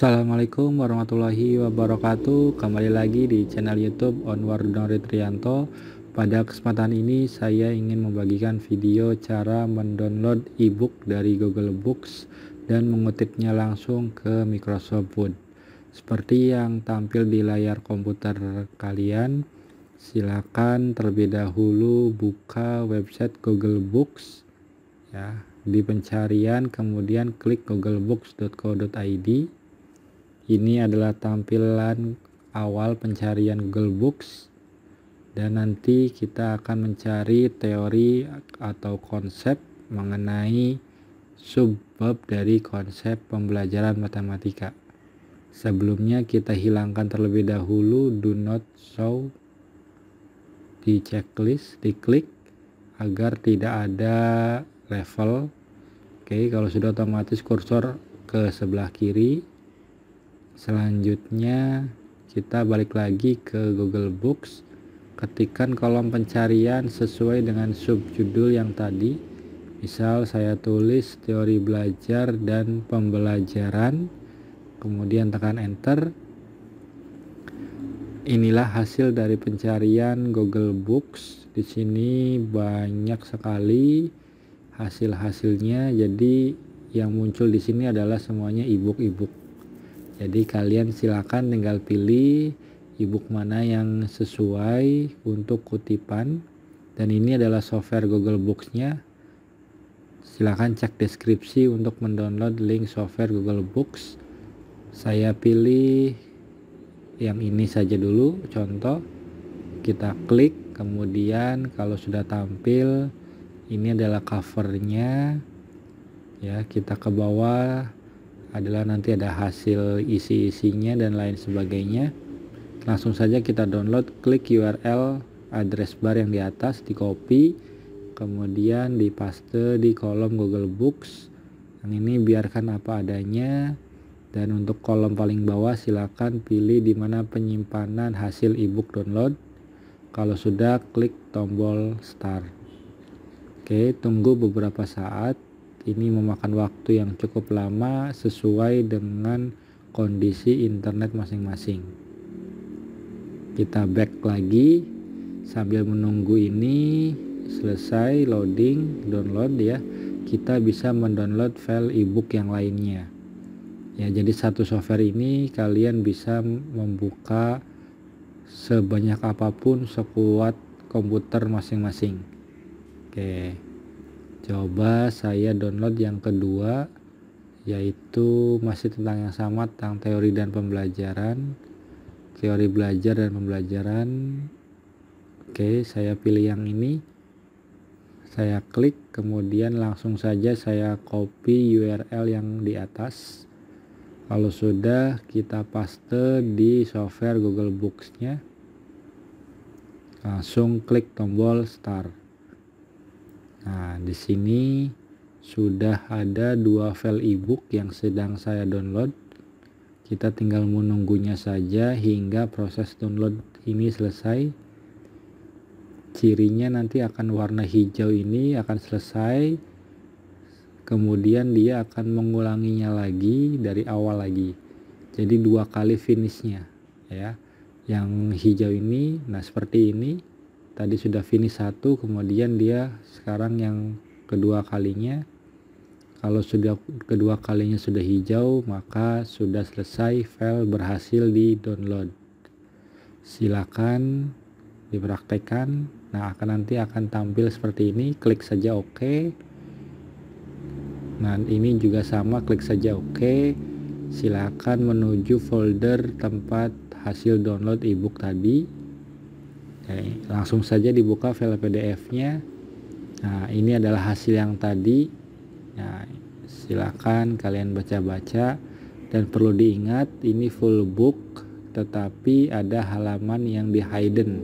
Assalamualaikum warahmatullahi wabarakatuh Kembali lagi di channel youtube Onward Nori Trianto Pada kesempatan ini saya ingin membagikan video cara mendownload ebook dari Google Books Dan mengutipnya langsung ke Microsoft Word Seperti yang tampil di layar komputer kalian Silakan terlebih dahulu buka website Google Books ya di pencarian kemudian klik googlebooks.co.id ini adalah tampilan awal pencarian Google Books dan nanti kita akan mencari teori atau konsep mengenai subbab dari konsep pembelajaran matematika. Sebelumnya kita hilangkan terlebih dahulu do not show di checklist, diklik agar tidak ada level. Oke, kalau sudah otomatis kursor ke sebelah kiri Selanjutnya kita balik lagi ke Google Books. Ketikkan kolom pencarian sesuai dengan subjudul yang tadi. Misal saya tulis teori belajar dan pembelajaran. Kemudian tekan enter. Inilah hasil dari pencarian Google Books. Di sini banyak sekali hasil-hasilnya. Jadi yang muncul di sini adalah semuanya ebook-ebook. Jadi kalian silakan tinggal pilih ebook mana yang sesuai untuk kutipan dan ini adalah software Google Books-nya. Silakan cek deskripsi untuk mendownload link software Google Books. Saya pilih yang ini saja dulu contoh. Kita klik kemudian kalau sudah tampil ini adalah covernya ya kita ke bawah adalah nanti ada hasil isi-isinya dan lain sebagainya langsung saja kita download klik URL address bar yang di atas di copy kemudian di paste di kolom Google Books yang ini biarkan apa adanya dan untuk kolom paling bawah silakan pilih di mana penyimpanan hasil ebook download kalau sudah klik tombol start oke tunggu beberapa saat ini memakan waktu yang cukup lama sesuai dengan kondisi internet masing-masing. Kita back lagi sambil menunggu ini selesai loading download ya kita bisa mendownload file ebook yang lainnya ya jadi satu software ini kalian bisa membuka sebanyak apapun sekuat komputer masing-masing oke okay coba saya download yang kedua yaitu masih tentang yang sama tentang teori dan pembelajaran teori belajar dan pembelajaran oke saya pilih yang ini saya klik kemudian langsung saja saya copy URL yang di atas kalau sudah kita paste di software Google Books nya langsung klik tombol start Nah, di sini sudah ada dua file ebook yang sedang saya download. Kita tinggal menunggunya saja hingga proses download ini selesai. Cirinya nanti akan warna hijau ini akan selesai. Kemudian dia akan mengulanginya lagi dari awal lagi. Jadi dua kali finishnya ya. Yang hijau ini, nah seperti ini tadi sudah finish satu kemudian dia sekarang yang kedua kalinya kalau sudah kedua kalinya sudah hijau maka sudah selesai file berhasil di download silakan dipraktekkan nah akan nanti akan tampil seperti ini klik saja OK. nah ini juga sama klik saja OK. silakan menuju folder tempat hasil download ebook tadi Oke, langsung saja dibuka file PDF-nya. Nah, ini adalah hasil yang tadi. Nah, silakan kalian baca-baca dan perlu diingat ini full book tetapi ada halaman yang di hidden.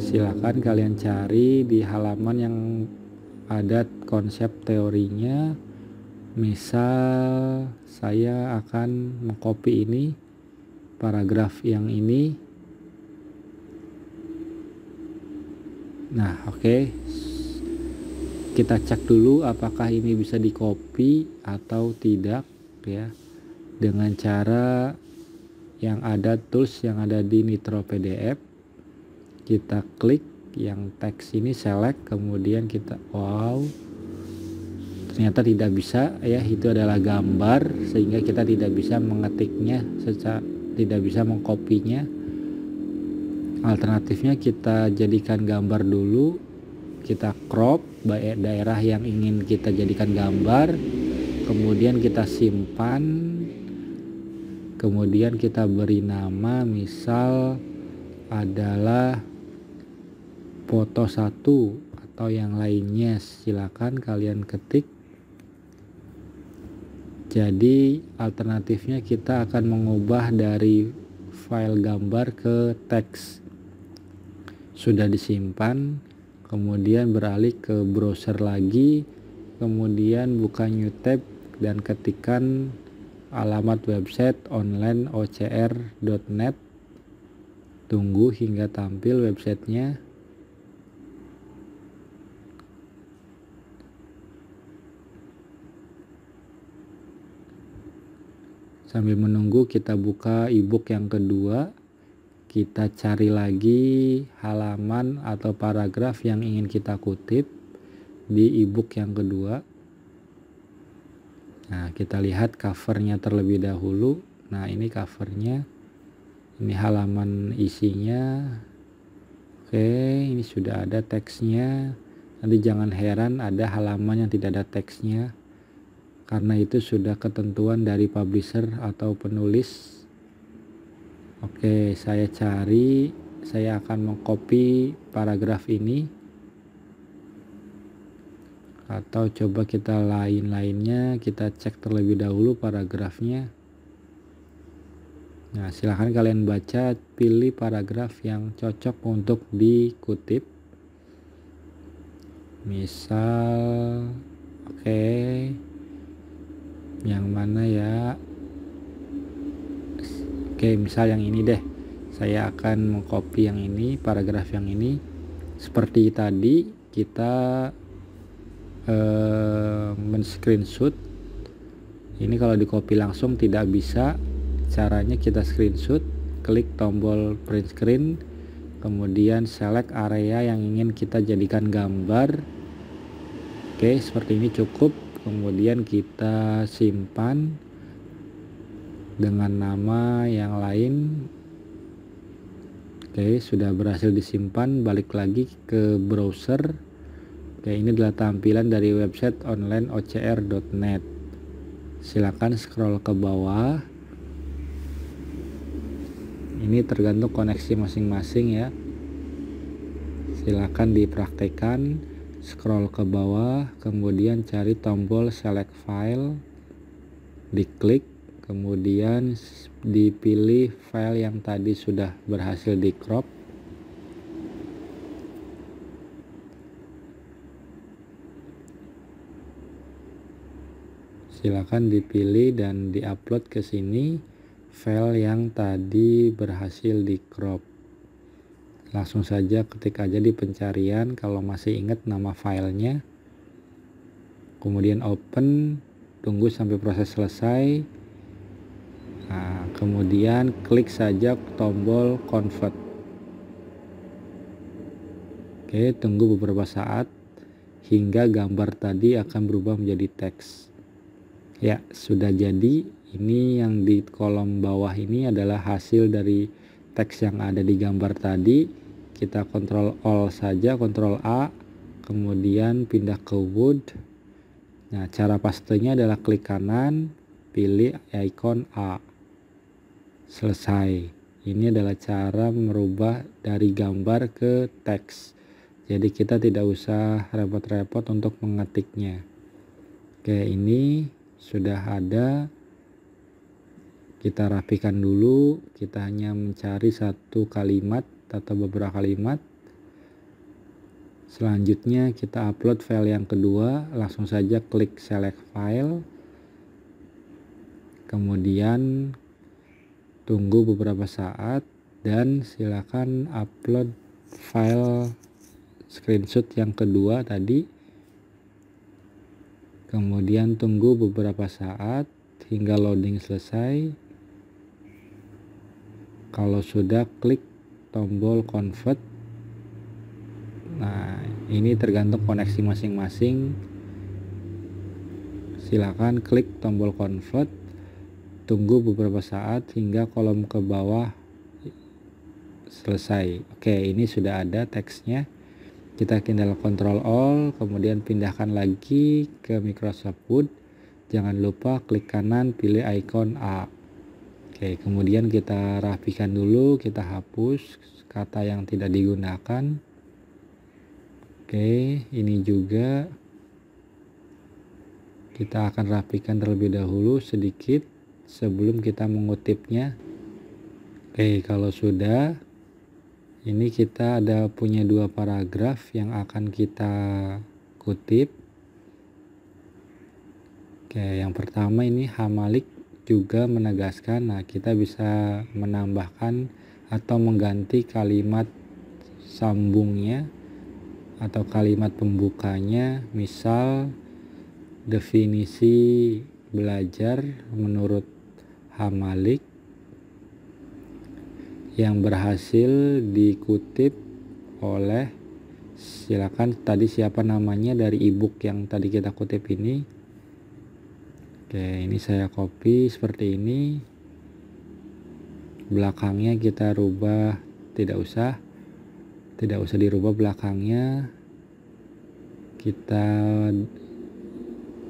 Silakan kalian cari di halaman yang ada konsep teorinya. Misal saya akan mengcopy ini paragraf yang ini nah oke okay. kita cek dulu apakah ini bisa di copy atau tidak ya dengan cara yang ada tools yang ada di Nitro PDF kita klik yang teks ini select kemudian kita wow ternyata tidak bisa ya itu adalah gambar sehingga kita tidak bisa mengetiknya secara tidak bisa mengkopinya alternatifnya kita jadikan gambar dulu kita crop daerah yang ingin kita jadikan gambar kemudian kita simpan kemudian kita beri nama misal adalah foto satu atau yang lainnya silakan kalian ketik jadi alternatifnya kita akan mengubah dari file gambar ke teks sudah disimpan kemudian beralih ke browser lagi kemudian buka new tab dan ketikkan alamat website online ocr.net tunggu hingga tampil websitenya sambil menunggu kita buka ebook yang kedua kita cari lagi halaman atau paragraf yang ingin kita kutip di ebook yang kedua. Nah, kita lihat covernya terlebih dahulu. Nah, ini covernya. Ini halaman isinya. Oke, ini sudah ada teksnya. Nanti jangan heran ada halaman yang tidak ada teksnya. Karena itu sudah ketentuan dari publisher atau penulis Oke, saya cari, saya akan mengcopy paragraf ini. Atau coba kita lain-lainnya, kita cek terlebih dahulu paragrafnya. Nah, silahkan kalian baca, pilih paragraf yang cocok untuk dikutip. Misal, oke, okay. yang mana ya? Oke, misal yang ini deh. Saya akan mengcopy yang ini, paragraf yang ini. Seperti tadi kita eh, men-screenshot. Ini kalau di copy langsung tidak bisa. Caranya kita screenshot, klik tombol print screen, kemudian select area yang ingin kita jadikan gambar. Oke, seperti ini cukup. Kemudian kita simpan dengan nama yang lain Oke, sudah berhasil disimpan. Balik lagi ke browser. Oke, ini adalah tampilan dari website online ocr.net. Silakan scroll ke bawah. Ini tergantung koneksi masing-masing ya. Silakan dipraktekkan. Scroll ke bawah, kemudian cari tombol select file. Diklik kemudian dipilih file yang tadi sudah berhasil di crop silakan dipilih dan diupload ke sini file yang tadi berhasil di crop langsung saja ketik aja di pencarian kalau masih ingat nama filenya kemudian open tunggu sampai proses selesai kemudian klik saja tombol convert oke tunggu beberapa saat hingga gambar tadi akan berubah menjadi teks ya sudah jadi ini yang di kolom bawah ini adalah hasil dari teks yang ada di gambar tadi kita kontrol all saja kontrol A kemudian pindah ke wood nah cara pastinya adalah klik kanan pilih icon A selesai. Ini adalah cara merubah dari gambar ke teks. Jadi kita tidak usah repot-repot untuk mengetiknya. Oke, ini sudah ada. Kita rapikan dulu. Kita hanya mencari satu kalimat atau beberapa kalimat. Selanjutnya kita upload file yang kedua, langsung saja klik select file. Kemudian tunggu beberapa saat dan silakan upload file screenshot yang kedua tadi kemudian tunggu beberapa saat hingga loading selesai kalau sudah klik tombol convert nah ini tergantung koneksi masing-masing silakan klik tombol convert Tunggu beberapa saat hingga kolom ke bawah selesai. Oke, ini sudah ada teksnya. Kita kindle Control All, kemudian pindahkan lagi ke Microsoft Word. Jangan lupa klik kanan, pilih icon A. Oke, kemudian kita rapikan dulu, kita hapus kata yang tidak digunakan. Oke, ini juga kita akan rapikan terlebih dahulu sedikit sebelum kita mengutipnya oke kalau sudah ini kita ada punya dua paragraf yang akan kita kutip oke yang pertama ini Hamalik juga menegaskan nah kita bisa menambahkan atau mengganti kalimat sambungnya atau kalimat pembukanya misal definisi belajar menurut Hamalik yang berhasil dikutip oleh silakan tadi siapa namanya dari ebook yang tadi kita kutip ini oke ini saya copy seperti ini belakangnya kita rubah tidak usah tidak usah dirubah belakangnya kita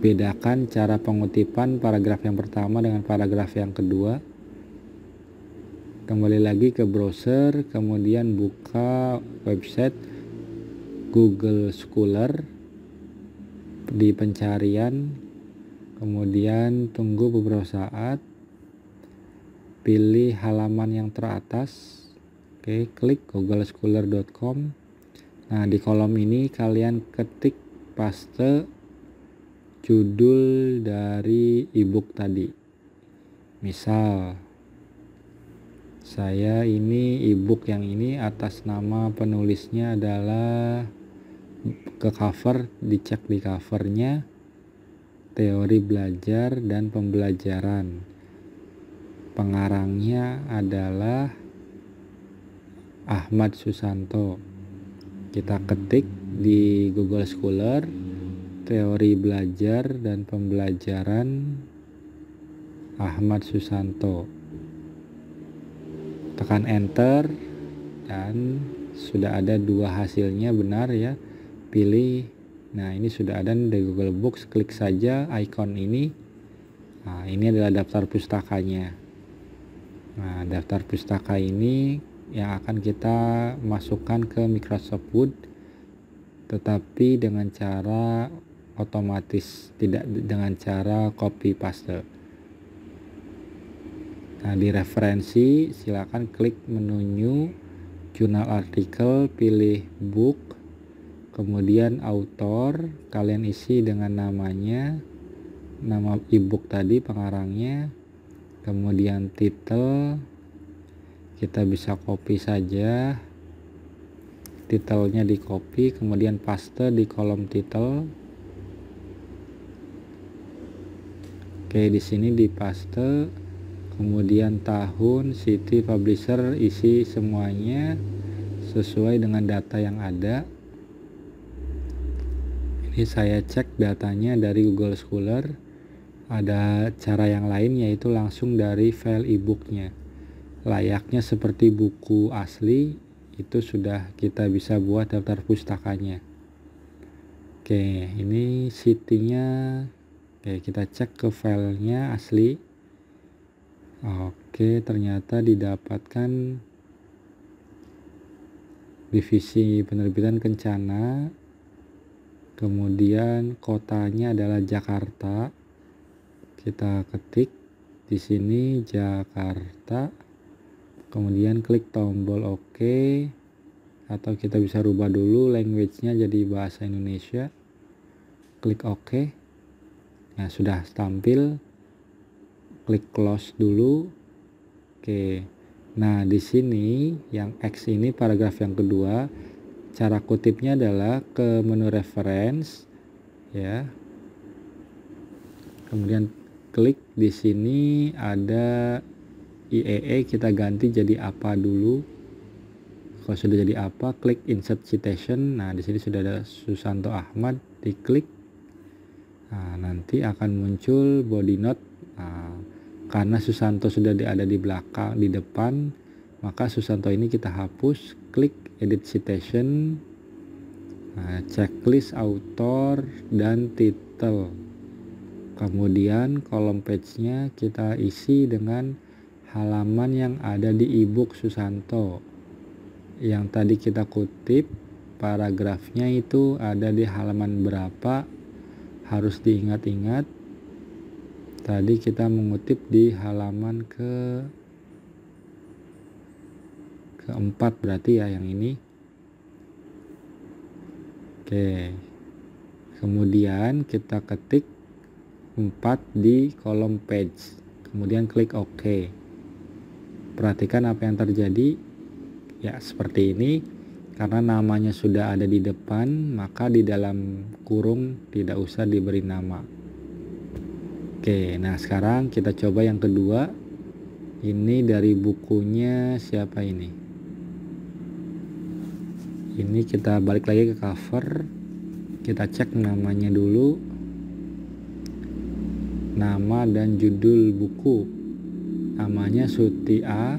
Bedakan cara pengutipan paragraf yang pertama dengan paragraf yang kedua. Kembali lagi ke browser, kemudian buka website Google Scholar di pencarian, kemudian tunggu beberapa saat, pilih halaman yang teratas, oke, klik googlescholar.com. Nah, di kolom ini kalian ketik paste judul dari ebook tadi. Misal, saya ini ebook yang ini atas nama penulisnya adalah ke cover, dicek di covernya teori belajar dan pembelajaran. Pengarangnya adalah Ahmad Susanto. Kita ketik di Google Scholar Teori Belajar dan Pembelajaran Ahmad Susanto. Tekan enter dan sudah ada dua hasilnya benar ya. Pilih. Nah, ini sudah ada di Google Books, klik saja icon ini. Nah, ini adalah daftar pustakanya. Nah, daftar pustaka ini yang akan kita masukkan ke Microsoft Word tetapi dengan cara otomatis tidak dengan cara copy paste nah di referensi silakan klik menu new jurnal artikel pilih book kemudian author kalian isi dengan namanya nama ebook tadi pengarangnya kemudian title kita bisa copy saja titelnya di copy kemudian paste di kolom title. Oke, di sini di paste kemudian tahun, city, publisher, isi semuanya sesuai dengan data yang ada. Ini saya cek datanya dari Google Scholar. Ada cara yang lain yaitu langsung dari file e Layaknya seperti buku asli, itu sudah kita bisa buat daftar pustakanya. Oke, ini city-nya Oke, kita cek ke filenya asli. Oke, ternyata didapatkan divisi penerbitan Kencana. Kemudian kotanya adalah Jakarta. Kita ketik di sini Jakarta. Kemudian klik tombol OK atau kita bisa rubah dulu language-nya jadi bahasa Indonesia. Klik OK. Nah, sudah tampil. Klik close dulu. Oke. Nah, di sini yang X ini paragraf yang kedua, cara kutipnya adalah ke menu reference ya. Kemudian klik di sini ada IEE e, kita ganti jadi apa dulu. Kalau sudah jadi apa, klik insert citation. Nah, di sini sudah ada Susanto Ahmad, diklik Nah, nanti akan muncul body note nah, karena Susanto sudah ada di belakang di depan maka Susanto ini kita hapus klik edit citation nah, checklist author dan title kemudian kolom page-nya kita isi dengan halaman yang ada di ebook Susanto yang tadi kita kutip paragrafnya itu ada di halaman berapa harus diingat-ingat tadi kita mengutip di halaman ke keempat berarti ya yang ini oke kemudian kita ketik 4 di kolom page kemudian klik OK perhatikan apa yang terjadi ya seperti ini karena namanya sudah ada di depan maka di dalam kurung tidak usah diberi nama oke nah sekarang kita coba yang kedua ini dari bukunya siapa ini ini kita balik lagi ke cover kita cek namanya dulu nama dan judul buku namanya Suti A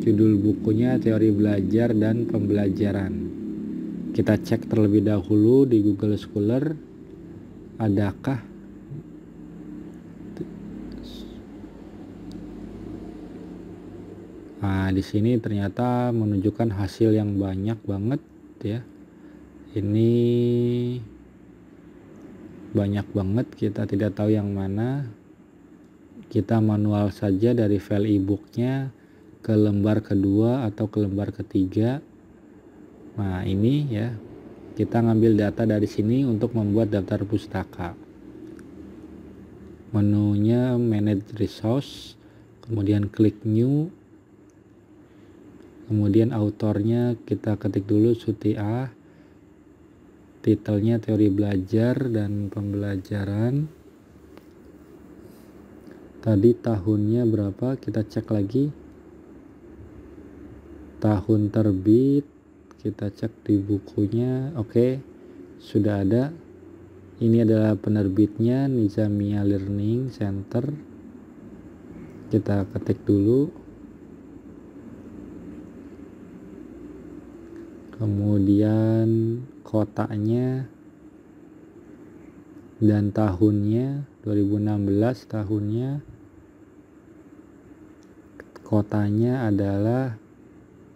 Judul bukunya Teori Belajar dan Pembelajaran. Kita cek terlebih dahulu di Google Scholar. Adakah Nah, di sini ternyata menunjukkan hasil yang banyak banget ya. Ini banyak banget kita tidak tahu yang mana kita manual saja dari file ebooknya ke lembar kedua atau ke lembar ketiga. Nah, ini ya. Kita ngambil data dari sini untuk membuat daftar pustaka. Menunya manage resource, kemudian klik new. Kemudian autornya kita ketik dulu Suti A. Titelnya teori belajar dan pembelajaran. Tadi tahunnya berapa? Kita cek lagi tahun terbit kita cek di bukunya oke sudah ada ini adalah penerbitnya Nizamia Learning Center kita ketik dulu kemudian kotaknya dan tahunnya 2016 tahunnya kotanya adalah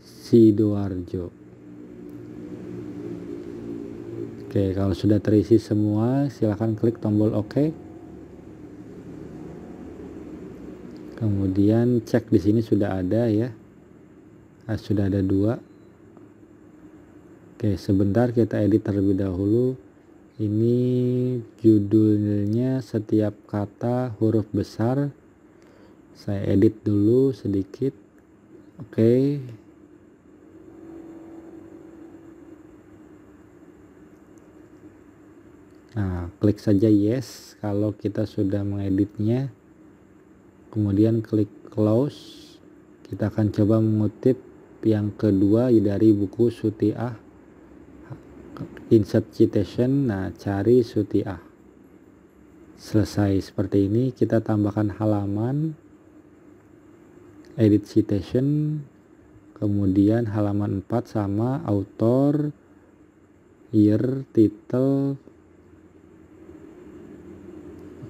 Sidoarjo. Oke, kalau sudah terisi semua, silahkan klik tombol OK. Kemudian cek di sini sudah ada ya. Nah, sudah ada dua. Oke, sebentar kita edit terlebih dahulu. Ini judulnya setiap kata huruf besar. Saya edit dulu sedikit. Oke, okay. Nah, klik saja yes kalau kita sudah mengeditnya. Kemudian klik close. Kita akan coba mengutip yang kedua dari buku Sutiah Insert Citation. Nah, cari Sutiah. Selesai seperti ini, kita tambahkan halaman edit citation, kemudian halaman 4 sama author, year, title,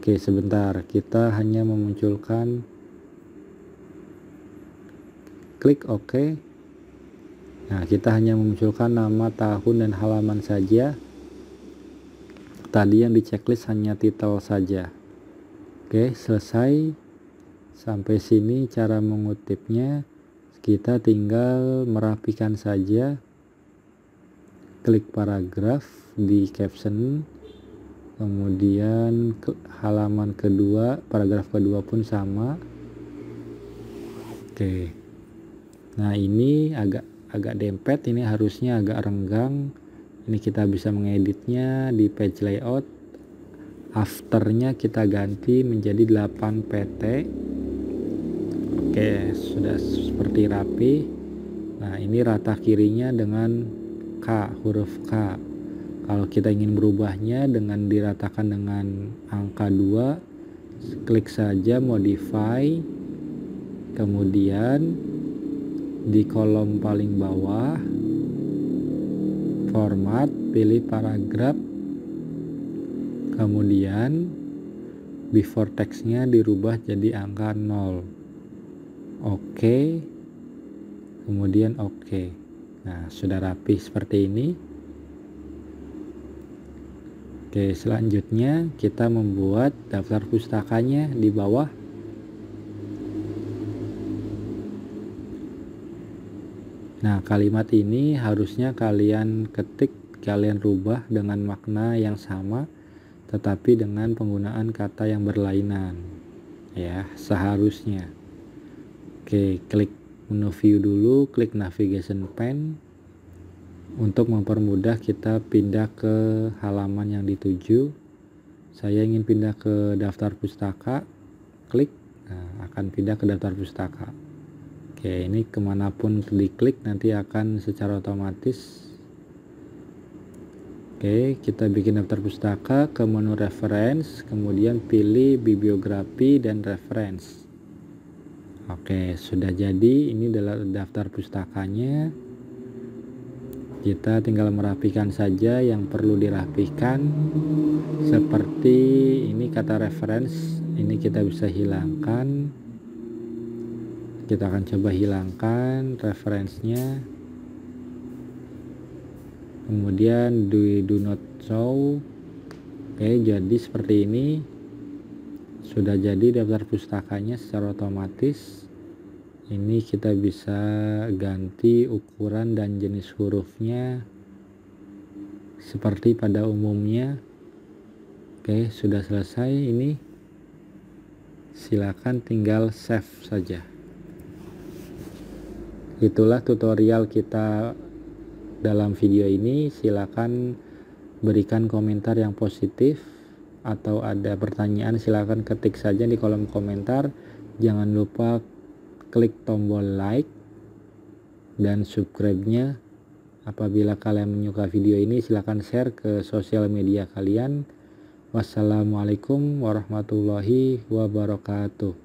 Oke, sebentar. Kita hanya memunculkan klik OK. Nah, kita hanya memunculkan nama, tahun, dan halaman saja. Tadi yang di checklist hanya titel saja. Oke, selesai. Sampai sini cara mengutipnya. Kita tinggal merapikan saja. Klik paragraf di caption kemudian ke, halaman kedua paragraf kedua pun sama oke nah ini agak agak dempet ini harusnya agak renggang ini kita bisa mengeditnya di page layout afternya kita ganti menjadi 8 PT oke sudah seperti rapi nah ini rata kirinya dengan K huruf K kalau kita ingin berubahnya dengan diratakan dengan angka 2, klik saja modify, kemudian di kolom paling bawah format pilih paragraf kemudian before textnya dirubah jadi angka 0 oke okay. kemudian oke okay. nah sudah rapi seperti ini Oke, selanjutnya kita membuat daftar pustakanya di bawah. Nah, kalimat ini harusnya kalian ketik, kalian rubah dengan makna yang sama tetapi dengan penggunaan kata yang berlainan. Ya, seharusnya. Oke, klik menu view dulu, klik navigation pen, untuk mempermudah kita pindah ke halaman yang dituju, saya ingin pindah ke daftar pustaka, klik, nah, akan pindah ke daftar pustaka. Oke, ini kemanapun diklik nanti akan secara otomatis. Oke, kita bikin daftar pustaka ke menu reference, kemudian pilih bibliografi dan reference. Oke, sudah jadi. Ini adalah daftar pustakanya kita tinggal merapikan saja yang perlu dirapikan seperti ini kata reference ini kita bisa hilangkan kita akan coba hilangkan referensinya kemudian do, do not show oke jadi seperti ini sudah jadi daftar pustakanya secara otomatis ini kita bisa ganti ukuran dan jenis hurufnya seperti pada umumnya oke sudah selesai ini silakan tinggal save saja itulah tutorial kita dalam video ini silakan berikan komentar yang positif atau ada pertanyaan silakan ketik saja di kolom komentar jangan lupa klik tombol like dan subscribe-nya. Apabila kalian menyukai video ini, silahkan share ke sosial media kalian. Wassalamualaikum warahmatullahi wabarakatuh.